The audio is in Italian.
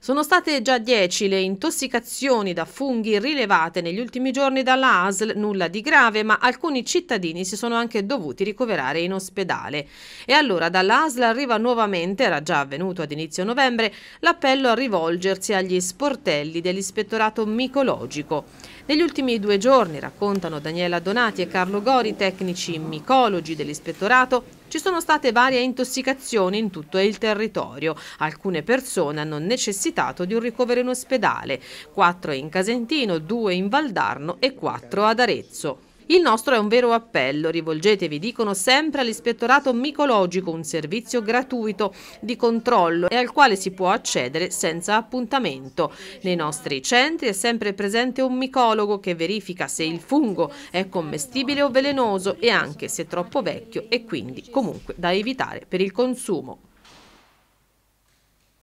Sono state già 10 le intossicazioni da funghi rilevate negli ultimi giorni dalla ASL, nulla di grave, ma alcuni cittadini si sono anche dovuti ricoverare in ospedale. E allora dalla ASL arriva nuovamente, era già avvenuto ad inizio novembre, l'appello a rivolgersi agli sportelli dell'ispettorato micologico. Negli ultimi due giorni, raccontano Daniela Donati e Carlo Gori, tecnici micologi dell'ispettorato, ci sono state varie intossicazioni in tutto il territorio. Alcune persone hanno necessitato di un ricovero in ospedale, quattro in Casentino, due in Valdarno e quattro ad Arezzo. Il nostro è un vero appello, rivolgetevi, dicono sempre all'ispettorato micologico, un servizio gratuito di controllo e al quale si può accedere senza appuntamento. Nei nostri centri è sempre presente un micologo che verifica se il fungo è commestibile o velenoso e anche se troppo vecchio e quindi comunque da evitare per il consumo.